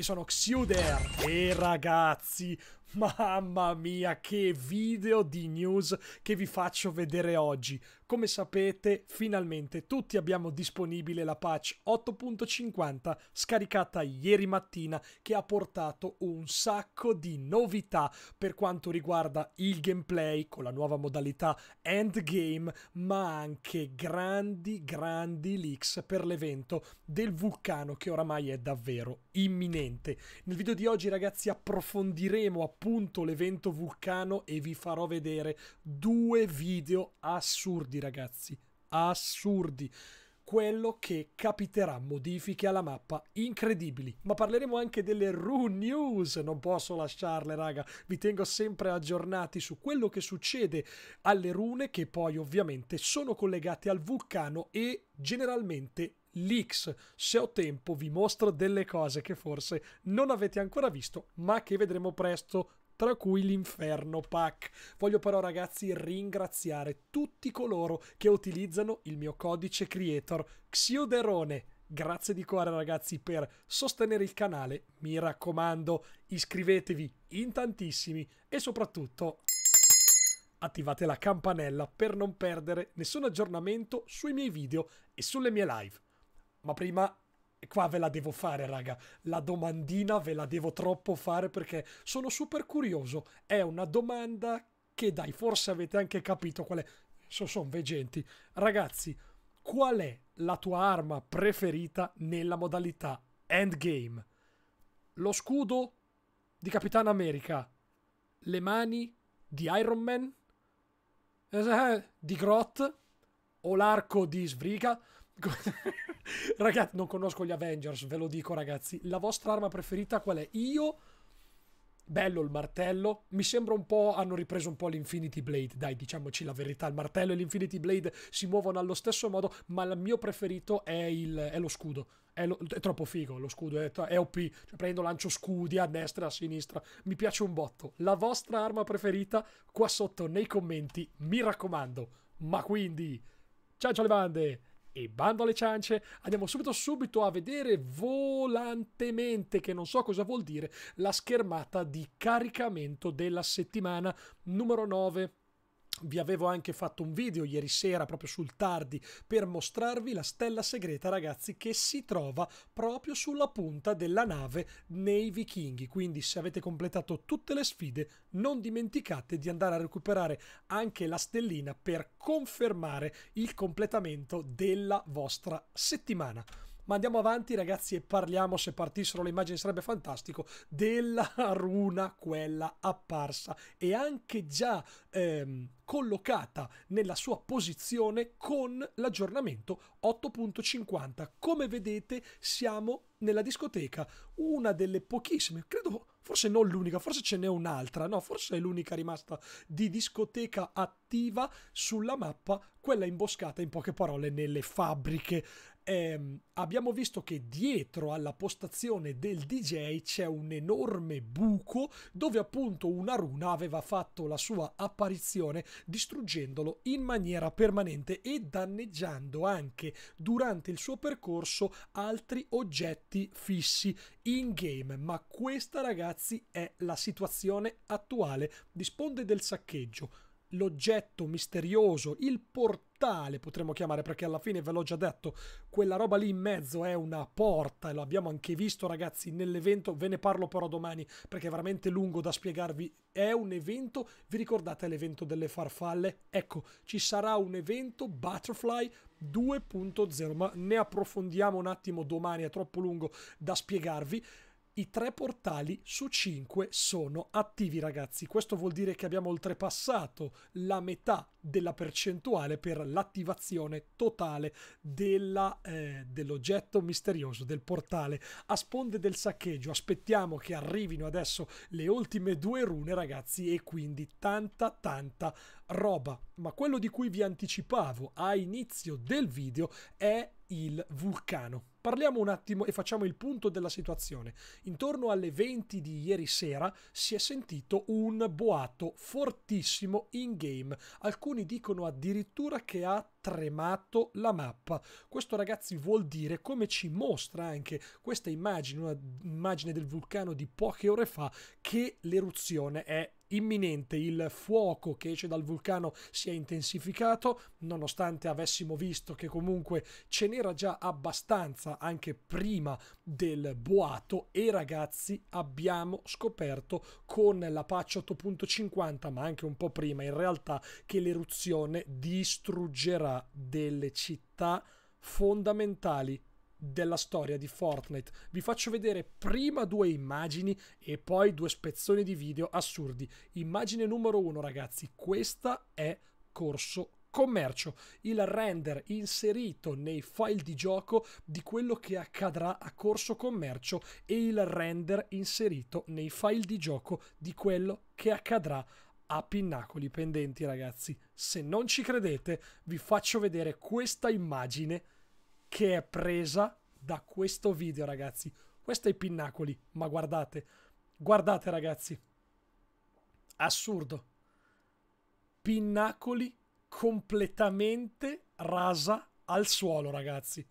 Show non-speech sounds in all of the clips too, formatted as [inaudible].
Io sono Xuder e ragazzi, mamma mia che video di news che vi faccio vedere oggi. Come sapete, finalmente tutti abbiamo disponibile la patch 8.50 scaricata ieri mattina che ha portato un sacco di novità per quanto riguarda il gameplay con la nuova modalità endgame, ma anche grandi grandi leaks per l'evento del vulcano che oramai è davvero imminente niente. Nel video di oggi ragazzi approfondiremo appunto l'evento vulcano e vi farò vedere due video assurdi ragazzi, assurdi quello che capiterà, modifiche alla mappa incredibili. Ma parleremo anche delle rune News, non posso lasciarle raga, vi tengo sempre aggiornati su quello che succede alle rune che poi ovviamente sono collegate al vulcano e generalmente Leaks. Se ho tempo vi mostro delle cose che forse non avete ancora visto, ma che vedremo presto tra cui l'Inferno Pack. Voglio però ragazzi ringraziare tutti coloro che utilizzano il mio codice creator Xioderone. Grazie di cuore ragazzi per sostenere il canale, mi raccomando iscrivetevi in tantissimi e soprattutto attivate la campanella per non perdere nessun aggiornamento sui miei video e sulle mie live. Ma prima qua ve la devo fare, raga. La domandina ve la devo troppo fare perché sono super curioso. È una domanda che dai, forse avete anche capito qual è. So, sono veggenti. Ragazzi, qual è la tua arma preferita nella modalità endgame? Lo scudo di Capitan America? Le mani di Iron Man? Eh, di Grot? O l'arco di Sbriga? [laughs] ragazzi, non conosco gli Avengers, ve lo dico ragazzi. La vostra arma preferita qual è? Io... Bello il martello, mi sembra un po', hanno ripreso un po' l'Infinity Blade, dai diciamoci la verità, il martello e l'Infinity Blade si muovono allo stesso modo, ma il mio preferito è, il, è lo scudo, è, lo, è, troppo figo lo scudo, è, è OP, cioè, prendo lancio scudi a destra, e a sinistra, mi piace un botto. La vostra arma preferita qua sotto nei commenti, mi raccomando, ma quindi, ciao ciao le bande! E bando alle ciance, andiamo subito subito a vedere volantemente, che non so cosa vuol dire, la schermata di caricamento della settimana numero 9. Vi avevo anche fatto un video ieri sera proprio sul tardi per mostrarvi la stella segreta ragazzi che si trova proprio sulla punta della nave nei vichinghi. Quindi se avete completato tutte le sfide non dimenticate di andare a recuperare anche la stellina per confermare il completamento della vostra settimana. Ma andiamo avanti ragazzi e parliamo, se partissero le immagini sarebbe fantastico, della [laughs] runa quella apparsa e anche già ehm, collocata nella sua posizione con l'aggiornamento 8.50. Come vedete siamo nella discoteca, una delle pochissime, credo forse non l'unica, forse ce n'è un'altra, no, forse è l'unica rimasta di discoteca attiva sulla mappa, quella imboscata in poche parole nelle fabbriche ehm, abbiamo visto che dietro alla postazione del DJ c'è un enorme buco dove appunto una runa aveva fatto la sua apparizione distruggendolo in maniera permanente e danneggiando anche durante il suo percorso altri oggetti fissi in game. Ma questa ragazzi è la situazione attuale di sponde del saccheggio l'oggetto misterioso, il portale potremmo chiamare perché alla fine ve l'ho già detto, quella roba lì in mezzo è una porta e lo abbiamo anche visto ragazzi nell'evento, ve ne parlo però domani perché è veramente lungo da spiegarvi, è un evento, vi ricordate l'evento delle farfalle? Ecco, ci sarà un evento Butterfly 2.0, ma ne approfondiamo un attimo domani, è troppo lungo da spiegarvi i tre portali su cinque sono attivi ragazzi. Questo vuol dire che abbiamo oltrepassato la metà della percentuale per l'attivazione totale eh, dell'oggetto eh, dell misterioso, del portale a sponde del saccheggio. Aspettiamo che arrivino adesso le ultime due rune ragazzi e quindi tanta tanta roba. Ma quello di cui vi anticipavo a inizio del video è il vulcano. Parliamo un attimo e facciamo il punto della situazione. Intorno alle 20 di ieri sera si è sentito un boato fortissimo in game. Alcuni dicono addirittura che ha tremato la mappa. Questo ragazzi vuol dire, come ci mostra anche questa immagine, una del vulcano di poche ore fa, che l'eruzione è imminente, il fuoco che esce dal vulcano si è intensificato, nonostante avessimo visto che comunque ce n'era già abbastanza anche prima del boato e ragazzi abbiamo scoperto con la patch 8.50 ma anche un po' prima in realtà che l'eruzione distruggerà una delle città fondamentali della storia di Fortnite. Vi faccio vedere prima due immagini e poi due spezzoni di video assurdi. Immagine numero uno, ragazzi, questa è Corso commercio, il render inserito nei file di gioco di quello che accadrà a corso commercio e il render inserito nei file di gioco di quello che accadrà a a pinnacoli pendenti, ragazzi. Se non ci credete, vi faccio vedere questa immagine che è presa da questo video, ragazzi. Questo è i pinnacoli, ma guardate, guardate, ragazzi. Assurdo. Pinnacoli completamente rasa al suolo, ragazzi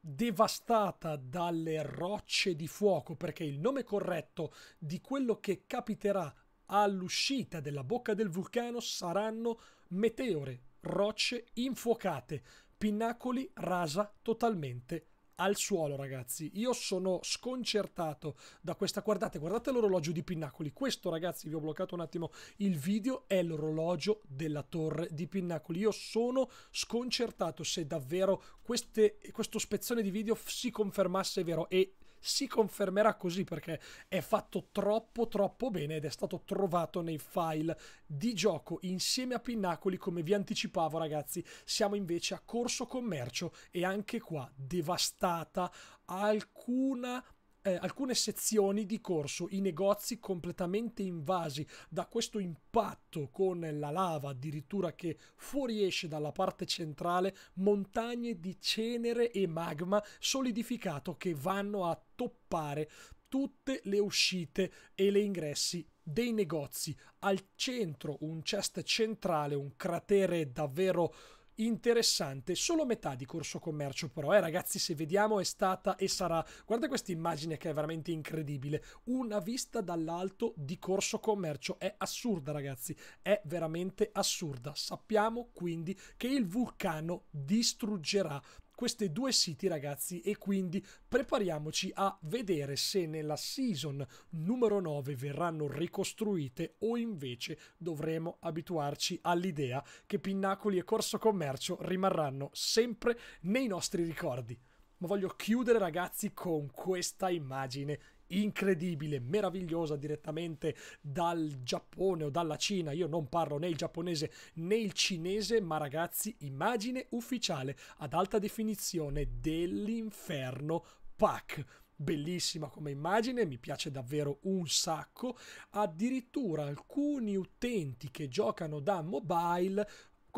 devastata dalle rocce di fuoco, perché il nome corretto di quello che capiterà all'uscita della bocca del vulcano saranno meteore, rocce infuocate, pinnacoli rasa totalmente al suolo, ragazzi. Io sono sconcertato da questa. Guardate, guardate l'orologio di Pinnacoli. Questo, ragazzi, vi ho bloccato un attimo il video. È l'orologio della torre di Pinnacoli. Io sono sconcertato se davvero queste, questo spezzone di video si confermasse vero. E si confermerà così perché è fatto troppo troppo bene ed è stato trovato nei file di gioco insieme a Pinnacoli come vi anticipavo ragazzi siamo invece a Corso Commercio e anche qua devastata alcuna eh, alcune sezioni di corso, i negozi completamente invasi da questo impatto con la lava addirittura che fuoriesce dalla parte centrale, montagne di cenere e magma solidificato che vanno a toppare tutte le uscite e le ingressi dei negozi. Al centro un chest centrale, un cratere davvero interessante, solo metà di corso commercio però, eh ragazzi se vediamo è stata e sarà, guarda questa immagine che è veramente incredibile, una vista dall'alto di corso commercio, è assurda ragazzi, è veramente assurda, sappiamo quindi che il vulcano distruggerà questi due siti ragazzi e quindi prepariamoci a vedere se nella season numero 9 verranno ricostruite o invece dovremo abituarci all'idea che Pinnacoli e Corso Commercio rimarranno sempre nei nostri ricordi. Ma voglio chiudere ragazzi con questa immagine incredibile, meravigliosa direttamente dal Giappone o dalla Cina. Io non parlo né il giapponese né il cinese, ma ragazzi, immagine ufficiale ad alta definizione dell'inferno Pac bellissima come immagine, mi piace davvero un sacco. Addirittura alcuni utenti che giocano da mobile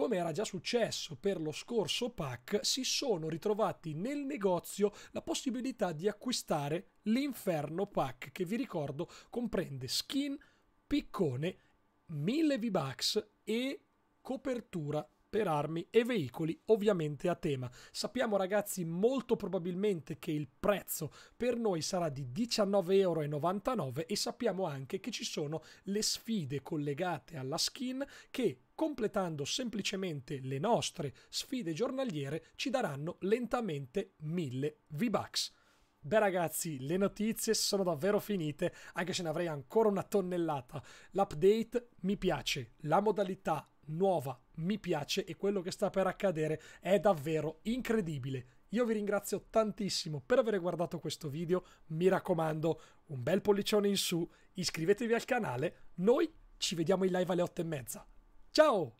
come era già successo per lo scorso pack, si sono ritrovati nel negozio la possibilità di acquistare l'Inferno Pack, che vi ricordo comprende skin, piccone, 1000 V-Bucks e copertura per armi e veicoli ovviamente a tema. Sappiamo ragazzi molto probabilmente che il prezzo per noi sarà di 19,99 euro e sappiamo anche che ci sono le sfide collegate alla skin che completando semplicemente le nostre sfide giornaliere ci daranno lentamente 1000 V-Bucks. Beh ragazzi, le notizie sono davvero finite, anche se ne avrei ancora una tonnellata. L'update mi piace, la modalità nuova, mi piace e quello che sta per accadere è davvero incredibile. Io vi ringrazio tantissimo per aver guardato questo video, mi raccomando un bel pollicione in su, iscrivetevi al canale, noi ci vediamo in live alle 8 e mezza. Ciao!